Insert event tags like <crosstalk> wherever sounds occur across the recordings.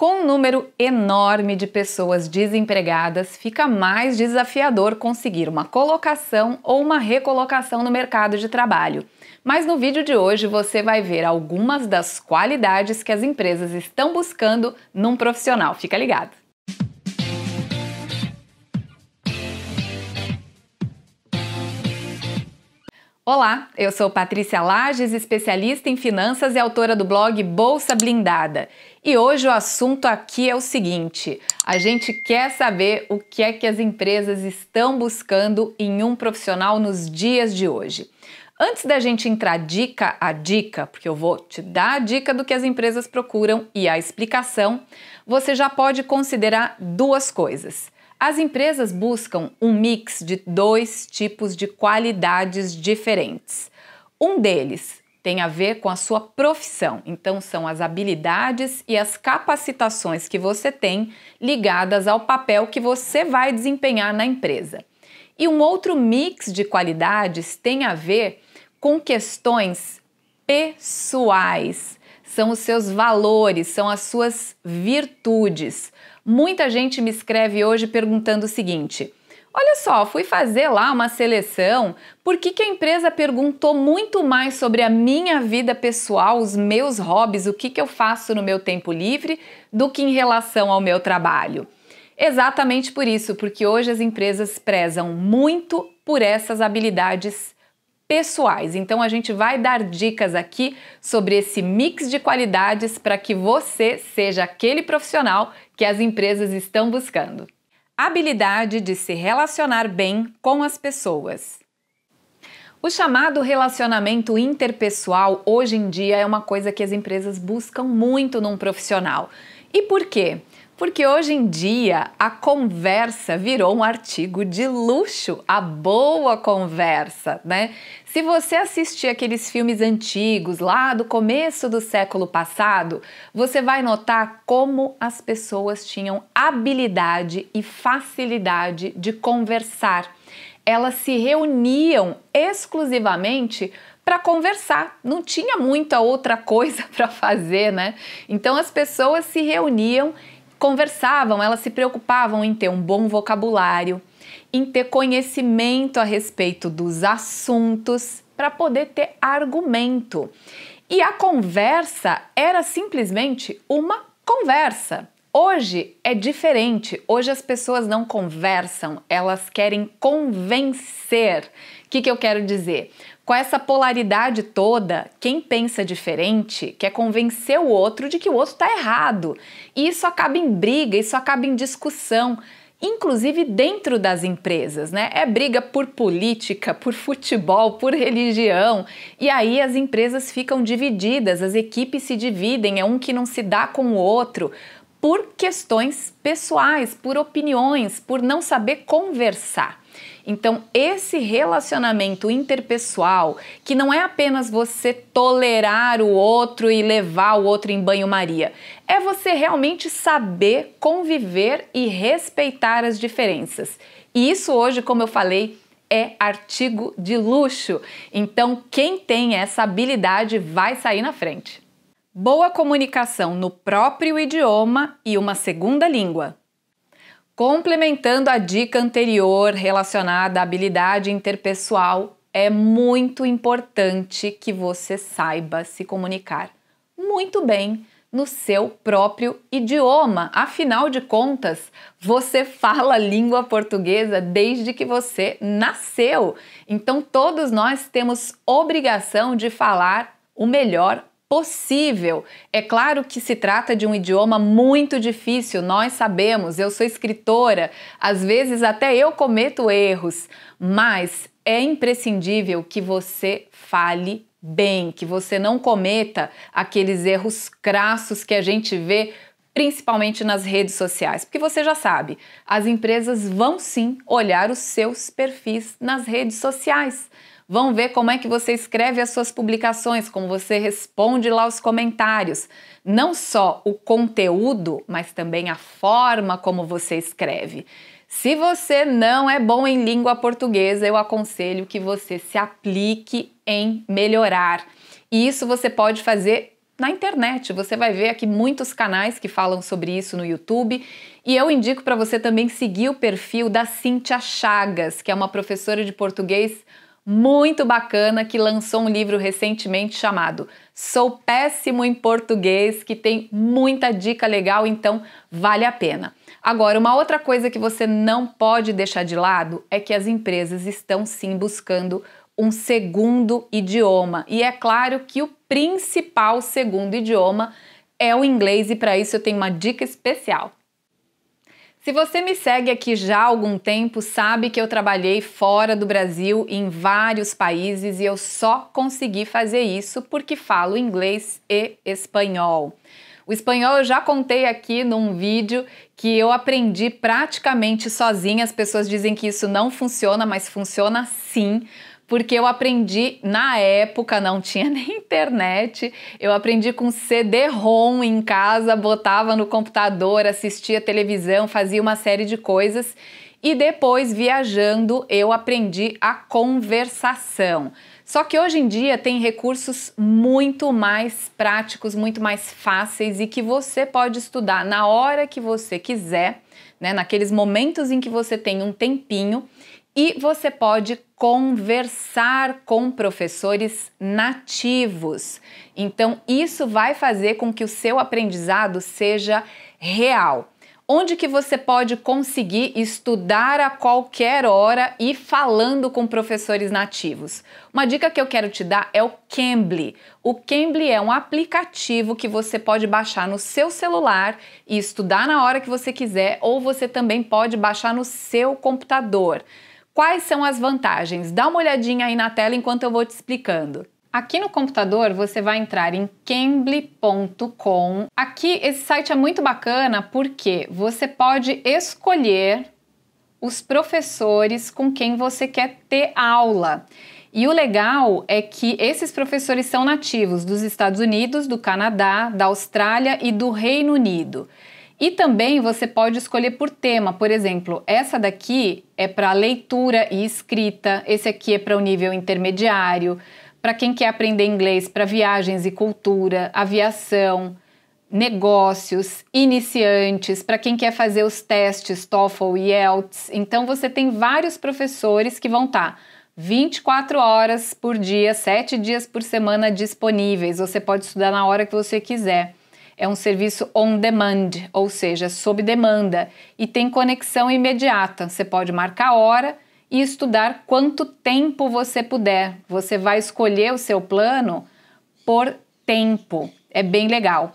Com um número enorme de pessoas desempregadas, fica mais desafiador conseguir uma colocação ou uma recolocação no mercado de trabalho. Mas no vídeo de hoje você vai ver algumas das qualidades que as empresas estão buscando num profissional. Fica ligado! Olá, eu sou Patrícia Lages, especialista em finanças e autora do blog Bolsa Blindada. E hoje o assunto aqui é o seguinte: a gente quer saber o que é que as empresas estão buscando em um profissional nos dias de hoje. Antes da gente entrar dica a dica, porque eu vou te dar a dica do que as empresas procuram e a explicação, você já pode considerar duas coisas. As empresas buscam um mix de dois tipos de qualidades diferentes. Um deles tem a ver com a sua profissão, então são as habilidades e as capacitações que você tem ligadas ao papel que você vai desempenhar na empresa. E um outro mix de qualidades tem a ver com questões pessoais. São os seus valores, são as suas virtudes. Muita gente me escreve hoje perguntando o seguinte: Olha só, fui fazer lá uma seleção. Por que, que a empresa perguntou muito mais sobre a minha vida pessoal, os meus hobbies, o que, que eu faço no meu tempo livre, do que em relação ao meu trabalho? Exatamente por isso, porque hoje as empresas prezam muito por essas habilidades pessoais. Então a gente vai dar dicas aqui sobre esse mix de qualidades para que você seja aquele profissional que as empresas estão buscando. Habilidade de se relacionar bem com as pessoas. O chamado relacionamento interpessoal hoje em dia é uma coisa que as empresas buscam muito num profissional. E por quê? Porque hoje em dia a conversa virou um artigo de luxo, a boa conversa, né? Se você assistir aqueles filmes antigos lá do começo do século passado, você vai notar como as pessoas tinham habilidade e facilidade de conversar. Elas se reuniam exclusivamente para conversar, não tinha muita outra coisa <laughs> para fazer, né? Então as pessoas se reuniam Conversavam, elas se preocupavam em ter um bom vocabulário, em ter conhecimento a respeito dos assuntos, para poder ter argumento. E a conversa era simplesmente uma conversa. Hoje é diferente. Hoje as pessoas não conversam, elas querem convencer. O que, que eu quero dizer? Com essa polaridade toda, quem pensa diferente quer convencer o outro de que o outro está errado. E isso acaba em briga, isso acaba em discussão inclusive dentro das empresas, né? É briga por política, por futebol, por religião. E aí as empresas ficam divididas, as equipes se dividem, é um que não se dá com o outro por questões pessoais, por opiniões, por não saber conversar. Então, esse relacionamento interpessoal, que não é apenas você tolerar o outro e levar o outro em banho-maria, é você realmente saber conviver e respeitar as diferenças. E isso hoje, como eu falei, é artigo de luxo. Então, quem tem essa habilidade vai sair na frente. Boa comunicação no próprio idioma e uma segunda língua. Complementando a dica anterior relacionada à habilidade interpessoal, é muito importante que você saiba se comunicar muito bem no seu próprio idioma. Afinal de contas, você fala a língua portuguesa desde que você nasceu. Então, todos nós temos obrigação de falar o melhor possível. É claro que se trata de um idioma muito difícil, nós sabemos, eu sou escritora, às vezes até eu cometo erros, mas é imprescindível que você fale bem, que você não cometa aqueles erros crassos que a gente vê principalmente nas redes sociais, porque você já sabe, as empresas vão sim olhar os seus perfis nas redes sociais. Vão ver como é que você escreve as suas publicações, como você responde lá os comentários. Não só o conteúdo, mas também a forma como você escreve. Se você não é bom em língua portuguesa, eu aconselho que você se aplique em melhorar. E isso você pode fazer na internet. Você vai ver aqui muitos canais que falam sobre isso no YouTube. E eu indico para você também seguir o perfil da Cíntia Chagas, que é uma professora de português muito bacana que lançou um livro recentemente chamado Sou Péssimo em Português, que tem muita dica legal, então vale a pena. Agora, uma outra coisa que você não pode deixar de lado é que as empresas estão sim buscando um segundo idioma. E é claro que o principal segundo idioma é o inglês, e para isso eu tenho uma dica especial. Se você me segue aqui já há algum tempo, sabe que eu trabalhei fora do Brasil em vários países e eu só consegui fazer isso porque falo inglês e espanhol. O espanhol eu já contei aqui num vídeo que eu aprendi praticamente sozinha. As pessoas dizem que isso não funciona, mas funciona sim, porque eu aprendi na época, não tinha <laughs> nem internet, eu aprendi com CD-ROM em casa, botava no computador, assistia televisão, fazia uma série de coisas. E depois, viajando, eu aprendi a conversação. Só que hoje em dia tem recursos muito mais práticos, muito mais fáceis e que você pode estudar na hora que você quiser, né, naqueles momentos em que você tem um tempinho e você pode conversar com professores nativos. Então, isso vai fazer com que o seu aprendizado seja real. Onde que você pode conseguir estudar a qualquer hora e falando com professores nativos? Uma dica que eu quero te dar é o Cambly. O Cambly é um aplicativo que você pode baixar no seu celular e estudar na hora que você quiser, ou você também pode baixar no seu computador. Quais são as vantagens? Dá uma olhadinha aí na tela enquanto eu vou te explicando. Aqui no computador você vai entrar em cambly.com. Aqui esse site é muito bacana porque você pode escolher os professores com quem você quer ter aula. E o legal é que esses professores são nativos dos Estados Unidos, do Canadá, da Austrália e do Reino Unido. E também você pode escolher por tema, por exemplo, essa daqui é para leitura e escrita, esse aqui é para o nível intermediário, para quem quer aprender inglês para viagens e cultura, aviação, negócios, iniciantes, para quem quer fazer os testes TOEFL e IELTS. Então você tem vários professores que vão estar tá 24 horas por dia, 7 dias por semana disponíveis. Você pode estudar na hora que você quiser. É um serviço on demand, ou seja, sob demanda, e tem conexão imediata. Você pode marcar a hora e estudar quanto tempo você puder. Você vai escolher o seu plano por tempo. É bem legal.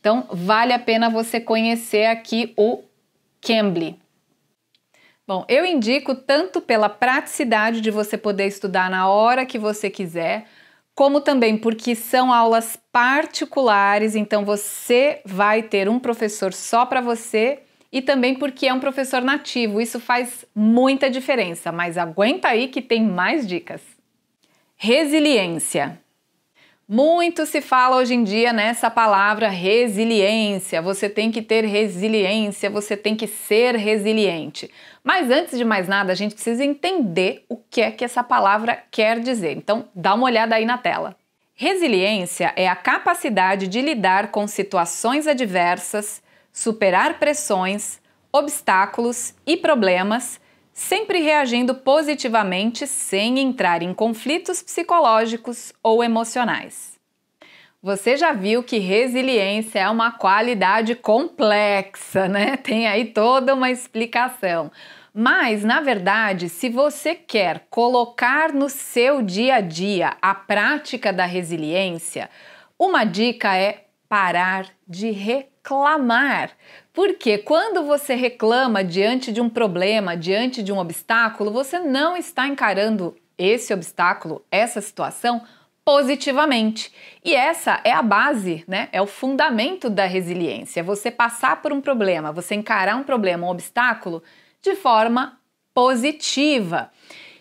Então, vale a pena você conhecer aqui o Cambly. Bom, eu indico tanto pela praticidade de você poder estudar na hora que você quiser, como também porque são aulas particulares, então você vai ter um professor só para você e também porque é um professor nativo. Isso faz muita diferença, mas aguenta aí que tem mais dicas. Resiliência. Muito se fala hoje em dia nessa palavra resiliência. Você tem que ter resiliência, você tem que ser resiliente. Mas antes de mais nada, a gente precisa entender o que é que essa palavra quer dizer. Então, dá uma olhada aí na tela. Resiliência é a capacidade de lidar com situações adversas, superar pressões, obstáculos e problemas sempre reagindo positivamente sem entrar em conflitos psicológicos ou emocionais. Você já viu que resiliência é uma qualidade complexa, né? <laughs> Tem aí toda uma explicação. Mas, na verdade, se você quer colocar no seu dia a dia a prática da resiliência, uma dica é parar de reclamar. Porque quando você reclama diante de um problema, diante de um obstáculo, você não está encarando esse obstáculo, essa situação positivamente. E essa é a base, né? É o fundamento da resiliência. Você passar por um problema, você encarar um problema, um obstáculo de forma positiva.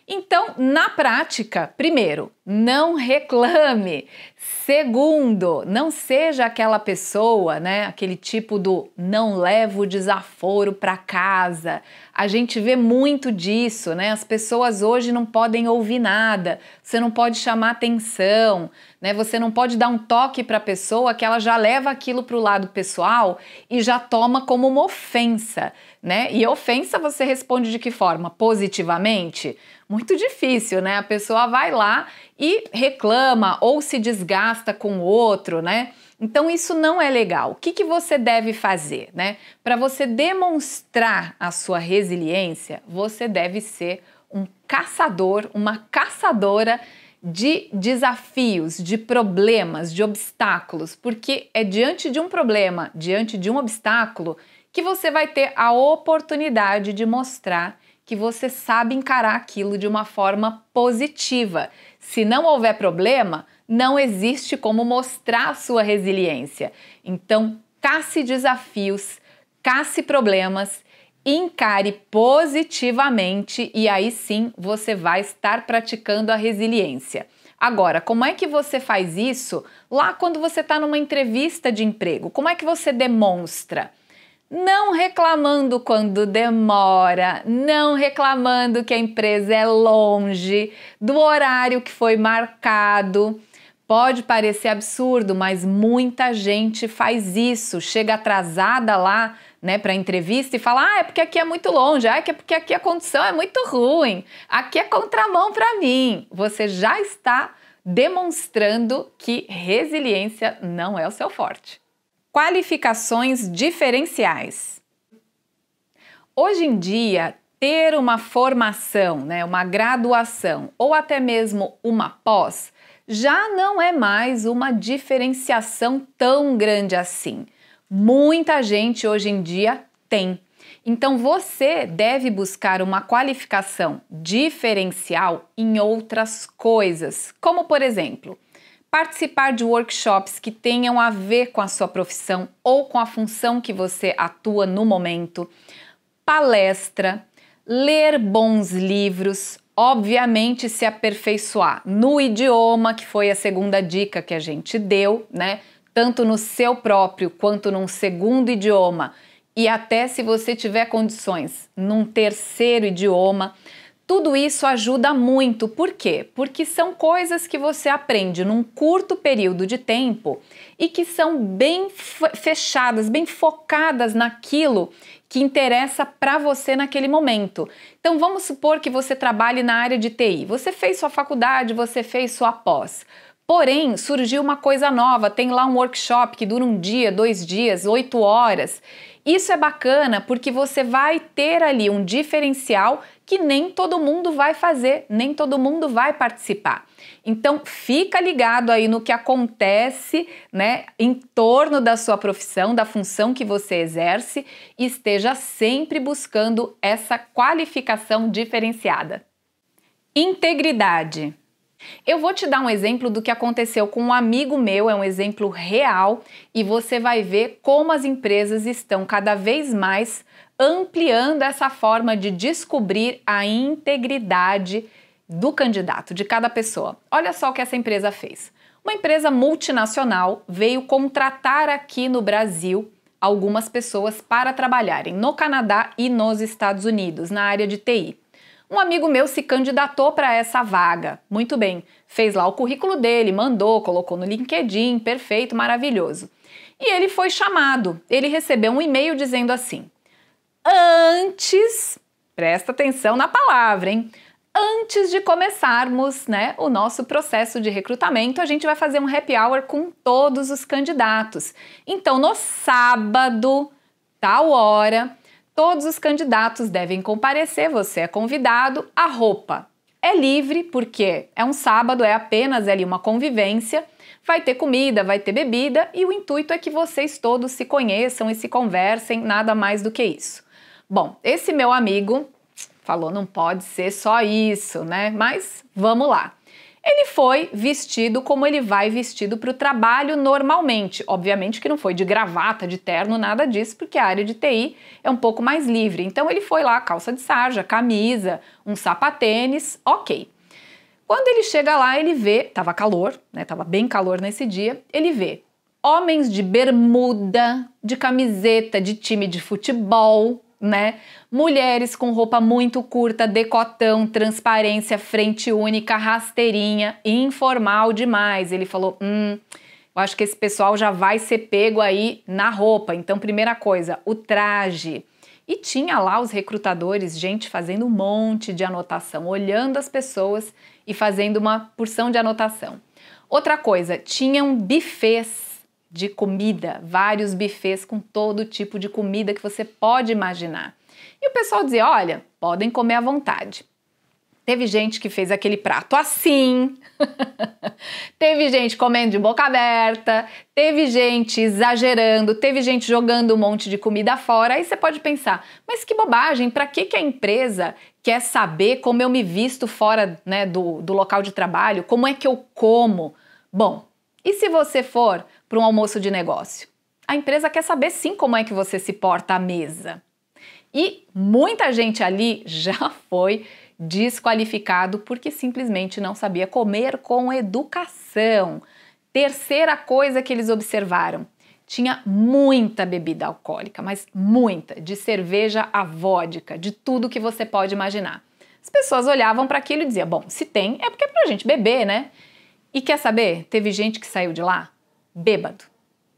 Então, na prática, primeiro, não reclame. Segundo, não seja aquela pessoa, né? Aquele tipo do não leva o desaforo para casa. A gente vê muito disso, né? As pessoas hoje não podem ouvir nada. Você não pode chamar atenção, né? Você não pode dar um toque para a pessoa que ela já leva aquilo para o lado pessoal e já toma como uma ofensa, né? E ofensa você responde de que forma? Positivamente? Muito difícil, né? A pessoa vai lá e reclama ou se desgasta com o outro, né? Então isso não é legal. O que, que você deve fazer, né? Para você demonstrar a sua resiliência, você deve ser um caçador, uma caçadora de desafios, de problemas, de obstáculos, porque é diante de um problema, diante de um obstáculo, que você vai ter a oportunidade de mostrar que você sabe encarar aquilo de uma forma positiva. Se não houver problema, não existe como mostrar a sua resiliência. Então, casse desafios, casse problemas, encare positivamente e aí sim você vai estar praticando a resiliência. Agora, como é que você faz isso lá quando você está numa entrevista de emprego? Como é que você demonstra? Não reclamando quando demora, não reclamando que a empresa é longe, do horário que foi marcado. Pode parecer absurdo, mas muita gente faz isso, chega atrasada lá, né, para entrevista e fala: "Ah, é porque aqui é muito longe, ah, é, é porque aqui a condição é muito ruim, aqui é contramão para mim". Você já está demonstrando que resiliência não é o seu forte. Qualificações diferenciais. Hoje em dia, ter uma formação, né, uma graduação ou até mesmo uma pós já não é mais uma diferenciação tão grande assim. Muita gente hoje em dia tem. Então você deve buscar uma qualificação diferencial em outras coisas, como por exemplo, participar de workshops que tenham a ver com a sua profissão ou com a função que você atua no momento, palestra, ler bons livros, obviamente se aperfeiçoar no idioma, que foi a segunda dica que a gente deu, né? Tanto no seu próprio quanto num segundo idioma, e até se você tiver condições, num terceiro idioma tudo isso ajuda muito, por quê? Porque são coisas que você aprende num curto período de tempo e que são bem fechadas, bem focadas naquilo que interessa para você naquele momento. Então vamos supor que você trabalhe na área de TI. Você fez sua faculdade, você fez sua pós. Porém, surgiu uma coisa nova, tem lá um workshop que dura um dia, dois dias, oito horas, isso é bacana porque você vai ter ali um diferencial que nem todo mundo vai fazer, nem todo mundo vai participar. Então fica ligado aí no que acontece, né, em torno da sua profissão, da função que você exerce, e esteja sempre buscando essa qualificação diferenciada. Integridade. Eu vou te dar um exemplo do que aconteceu com um amigo meu, é um exemplo real, e você vai ver como as empresas estão cada vez mais ampliando essa forma de descobrir a integridade do candidato, de cada pessoa. Olha só o que essa empresa fez. Uma empresa multinacional veio contratar aqui no Brasil algumas pessoas para trabalharem no Canadá e nos Estados Unidos, na área de TI. Um amigo meu se candidatou para essa vaga. Muito bem, fez lá o currículo dele, mandou, colocou no LinkedIn, perfeito, maravilhoso. E ele foi chamado. Ele recebeu um e-mail dizendo assim: Antes, presta atenção na palavra, hein? Antes de começarmos né, o nosso processo de recrutamento, a gente vai fazer um happy hour com todos os candidatos. Então, no sábado, tal hora, Todos os candidatos devem comparecer, você é convidado. A roupa é livre, porque é um sábado, é apenas ali uma convivência. Vai ter comida, vai ter bebida e o intuito é que vocês todos se conheçam e se conversem, nada mais do que isso. Bom, esse meu amigo falou não pode ser só isso, né? Mas vamos lá. Ele foi vestido como ele vai vestido para o trabalho normalmente. Obviamente que não foi de gravata, de terno, nada disso, porque a área de TI é um pouco mais livre. Então ele foi lá, calça de sarja, camisa, um sapatênis, ok. Quando ele chega lá, ele vê, tava calor, né? Tava bem calor nesse dia, ele vê homens de bermuda, de camiseta de time de futebol, né? Mulheres com roupa muito curta, decotão, transparência, frente única, rasteirinha, informal demais. Ele falou: hum, eu acho que esse pessoal já vai ser pego aí na roupa. Então, primeira coisa, o traje. E tinha lá os recrutadores, gente fazendo um monte de anotação, olhando as pessoas e fazendo uma porção de anotação. Outra coisa, tinham bufês de comida, vários buffets com todo tipo de comida que você pode imaginar. E o pessoal dizia: olha, podem comer à vontade. Teve gente que fez aquele prato assim, <laughs> teve gente comendo de boca aberta, teve gente exagerando, teve gente jogando um monte de comida fora. Aí você pode pensar, mas que bobagem, para que, que a empresa quer saber como eu me visto fora né, do, do local de trabalho? Como é que eu como? Bom, e se você for para um almoço de negócio. A empresa quer saber sim como é que você se porta à mesa. E muita gente ali <laughs> já foi desqualificado porque simplesmente não sabia comer com educação. Terceira coisa que eles observaram: tinha muita bebida alcoólica, mas muita, de cerveja a vodka, de tudo que você pode imaginar. As pessoas olhavam para aquilo e diziam: bom, se tem é porque é para gente beber, né? E quer saber? Teve gente que saiu de lá bêbado.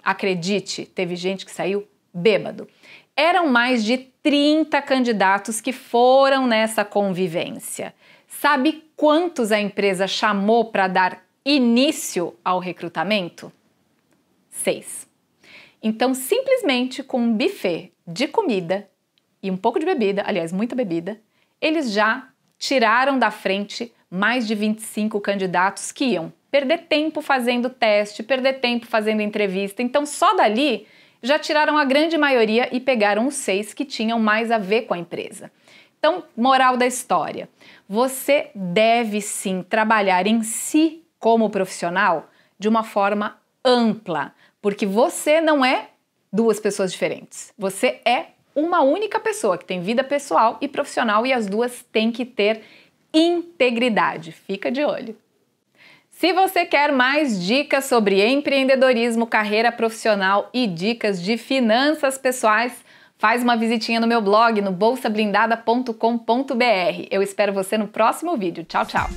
Acredite, teve gente que saiu bêbado. Eram mais de 30 candidatos que foram nessa convivência. Sabe quantos a empresa chamou para dar início ao recrutamento? Seis. Então, simplesmente com um buffet de comida e um pouco de bebida, aliás, muita bebida, eles já tiraram da frente mais de 25 candidatos que iam perder tempo fazendo teste, perder tempo fazendo entrevista. Então, só dali já tiraram a grande maioria e pegaram os seis que tinham mais a ver com a empresa. Então, moral da história: você deve sim trabalhar em si como profissional de uma forma ampla, porque você não é duas pessoas diferentes. Você é uma única pessoa que tem vida pessoal e profissional e as duas têm que ter integridade. Fica de olho. Se você quer mais dicas sobre empreendedorismo, carreira profissional e dicas de finanças pessoais, faz uma visitinha no meu blog no bolsablindada.com.br. Eu espero você no próximo vídeo. Tchau, tchau.